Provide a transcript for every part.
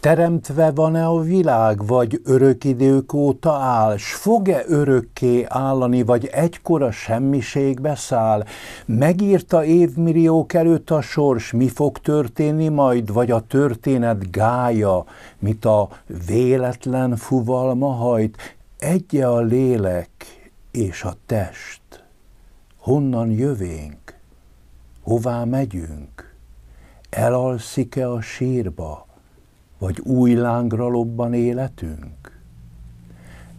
teremtve van-e a világ, vagy örök idők óta áll, s fog-e örökké állani, vagy egykora semmiségbe száll? Megírta évmilliók előtt a sors, mi fog történni majd, vagy a történet gája, mit a véletlen fuvalma hajt? Egye a lélek és a test. Honnan jövénk? Hová megyünk? Elalszik-e a sírba? vagy új lángra lobban életünk?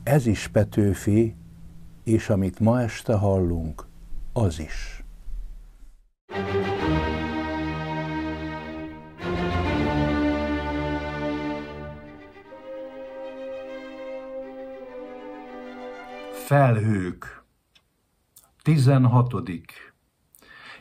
Ez is Petőfi, és amit ma este hallunk, az is. Felhők 16.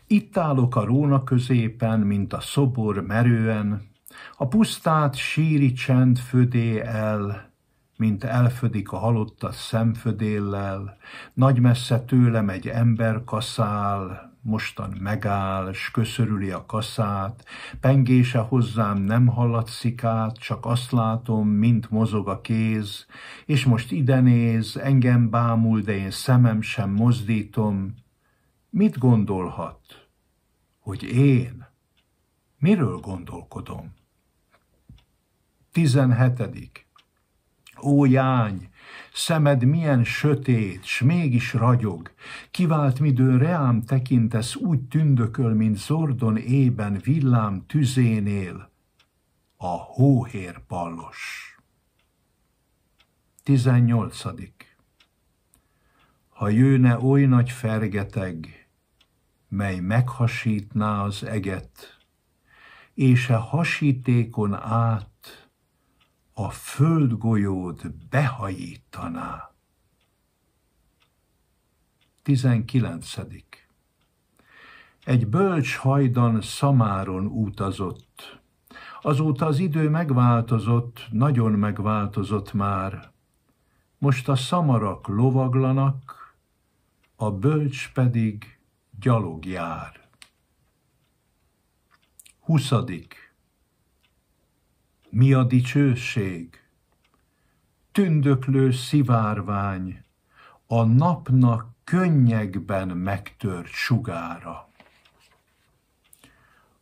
Itt állok a róna középen, mint a szobor merően, a pusztát síri csend födé el, mint elfödik a halottat szemfödéllel, nagy messze tőlem egy ember kaszál, mostan megáll, s köszörüli a kaszát, pengése hozzám nem hallatszik át, csak azt látom, mint mozog a kéz, és most ide néz, engem bámul, de én szemem sem mozdítom. Mit gondolhat? Hogy én? Miről gondolkodom? 17. Ó jány, szemed milyen sötét, s mégis ragyog, kivált midőn reám tekintesz, úgy tündököl, mint zordon ében villám tüzénél a hóhér pallos. 18. Ha jőne oly nagy fergeteg, mely meghasítná az eget, és a e hasítékon át a földgolyót behajítaná. 19. Egy bölcs hajdan szamáron utazott. Azóta az idő megváltozott, nagyon megváltozott már. Most a szamarak lovaglanak, a bölcs pedig gyalog jár. 20 mi a dicsőség? Tündöklő szivárvány, a napnak könnyekben megtört sugára.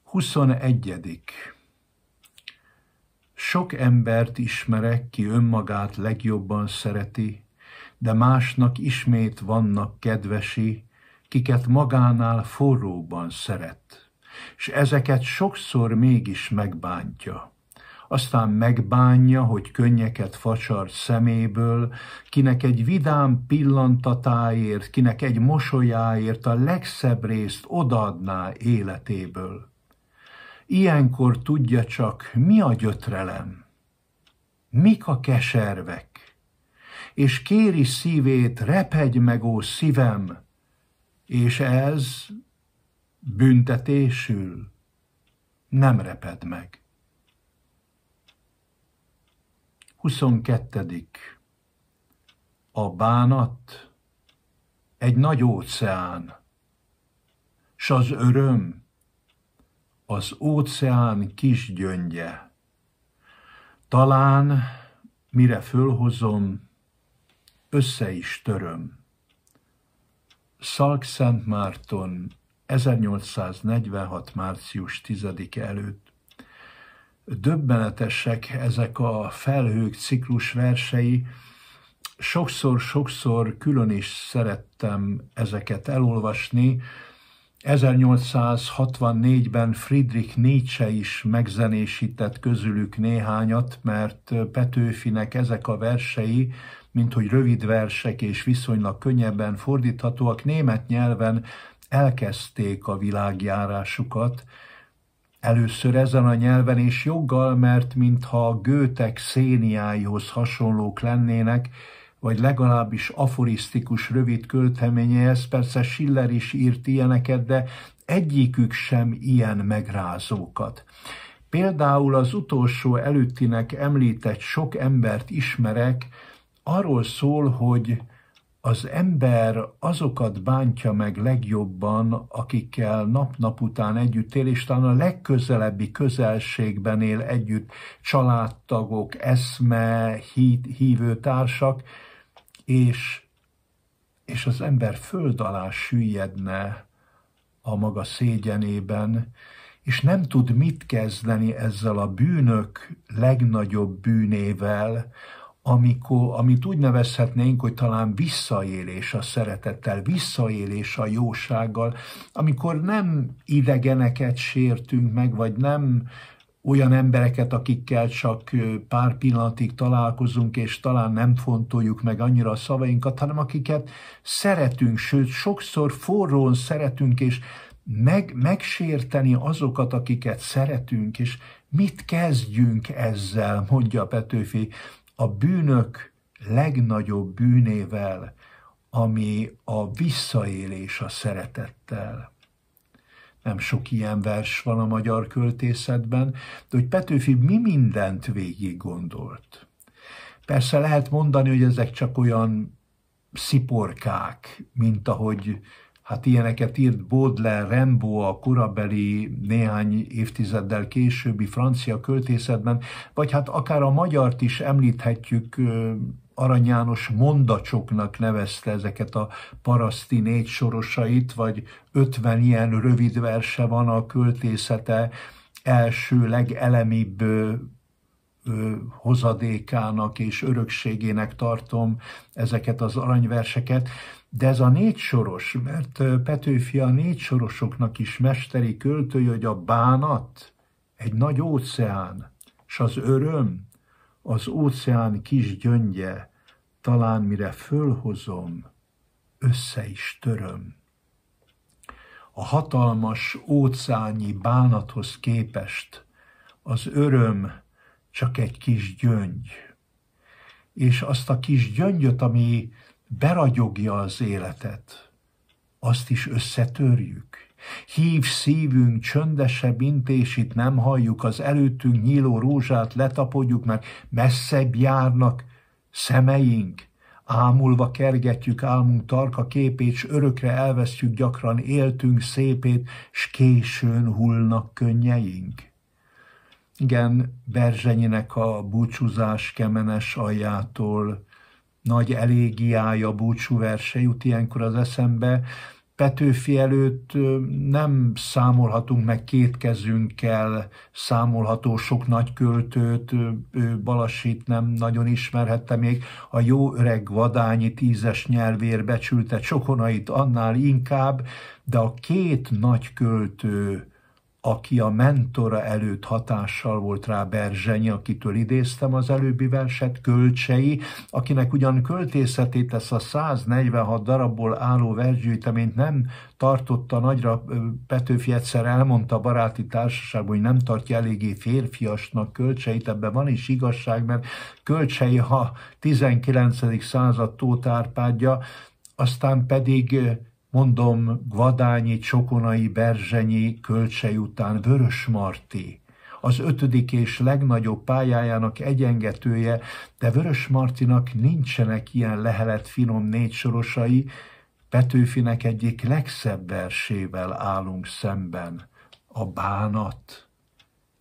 21. Sok embert ismerek, ki önmagát legjobban szereti, de másnak ismét vannak kedvesi, kiket magánál forróban szeret, és ezeket sokszor mégis megbántja aztán megbánja, hogy könnyeket facsar szeméből, kinek egy vidám pillantatáért, kinek egy mosolyáért a legszebb részt odaadná életéből. Ilyenkor tudja csak, mi a gyötrelem, mik a keservek, és kéri szívét, repegy meg, ó szívem, és ez büntetésül nem reped meg. 22. A bánat egy nagy óceán, s az öröm az óceán kis gyöngye. Talán, mire fölhozom, össze is töröm. Szalk Szent Márton 1846. március 10 előtt döbbenetesek ezek a felhők ciklus versei. Sokszor-sokszor külön is szerettem ezeket elolvasni. 1864-ben Friedrich Nietzsche is megzenésített közülük néhányat, mert Petőfinek ezek a versei, mint hogy rövid versek és viszonylag könnyebben fordíthatóak, német nyelven elkezdték a világjárásukat, Először ezen a nyelven és joggal, mert mintha a gőtek széniáihoz hasonlók lennének, vagy legalábbis aforisztikus rövid költeményehez, persze Schiller is írt ilyeneket, de egyikük sem ilyen megrázókat. Például az utolsó előttinek említett sok embert ismerek, arról szól, hogy az ember azokat bántja meg legjobban, akikkel nap-nap után együtt él, és talán a legközelebbi közelségben él együtt családtagok, eszme, hí társak, és, és az ember föld alá süllyedne a maga szégyenében, és nem tud mit kezdeni ezzel a bűnök legnagyobb bűnével, amikor, amit úgy nevezhetnénk, hogy talán visszaélés a szeretettel, visszaélés a jósággal, amikor nem idegeneket sértünk meg, vagy nem olyan embereket, akikkel csak pár pillanatig találkozunk, és talán nem fontoljuk meg annyira a szavainkat, hanem akiket szeretünk, sőt, sokszor forrón szeretünk, és meg, megsérteni azokat, akiket szeretünk, és mit kezdjünk ezzel, mondja Petőfi a bűnök legnagyobb bűnével, ami a visszaélés a szeretettel. Nem sok ilyen vers van a magyar költészetben, de hogy Petőfi mi mindent végig gondolt. Persze lehet mondani, hogy ezek csak olyan sziporkák, mint ahogy Hát ilyeneket írt Baudelaire, Rembo a korabeli néhány évtizeddel későbbi francia költészetben, vagy hát akár a magyart is említhetjük, Arany János mondacsoknak nevezte ezeket a paraszti négy sorosait, vagy ötven ilyen rövid verse van a költészete első legelemibb hozadékának és örökségének tartom ezeket az aranyverseket. De ez a négy soros, mert Petőfi a négy sorosoknak is mesteri költője, hogy a bánat egy nagy óceán, és az öröm az óceán kis gyöngye, talán mire fölhozom, össze is töröm. A hatalmas óceányi bánathoz képest az öröm csak egy kis gyöngy. És azt a kis gyöngyöt, ami beragyogja az életet, azt is összetörjük. Hív szívünk csöndesebb intését nem halljuk, az előttünk nyíló rózsát letapodjuk, mert messzebb járnak szemeink, Ámulva kergetjük álmunk tarka képét, s örökre elvesztjük gyakran éltünk szépét, s későn hullnak könnyeink. Igen, Berzsenyinek a búcsúzás kemenes aljától nagy elégiája, verse jut ilyenkor az eszembe. Petőfi előtt nem számolhatunk meg két kezünkkel, számolható sok nagy költőt, Balasit nem nagyon ismerhette még, a jó öreg vadányi tízes nyelvér becsülte Csokonait annál inkább, de a két nagy költő, aki a mentora előtt hatással volt rá Berzsenyi, akitől idéztem az előbbi verset, Kölcsei, akinek ugyan költészetét ezt a 146 darabból álló versgyűjteményt nem tartotta nagyra, Petőfi egyszer elmondta a baráti társaságban, hogy nem tartja eléggé férfiasnak Kölcseit, ebben van is igazság, mert Kölcsei a 19. század tótárpádja, aztán pedig mondom Gvadányi, Csokonai, Berzsenyi, Kölcsei után Vörös Marti. az ötödik és legnagyobb pályájának egyengetője, de Vörös Martinak nincsenek ilyen lehelet finom sorosai, Petőfinek egyik legszebb versével állunk szemben, a bánat,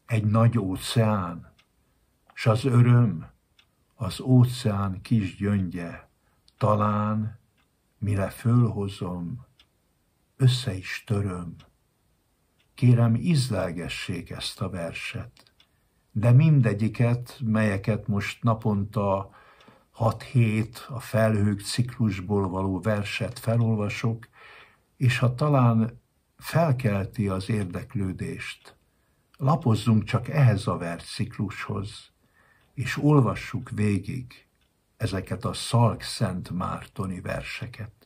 egy nagy óceán, s az öröm, az óceán kis gyöngye, talán mire fölhozom, össze is töröm. Kérem, izlelgessék ezt a verset. De mindegyiket, melyeket most naponta 6-7 a felhők ciklusból való verset felolvasok, és ha talán felkelti az érdeklődést, lapozzunk csak ehhez a verciklushoz, és olvassuk végig ezeket a Szalk Szent Mártoni verseket.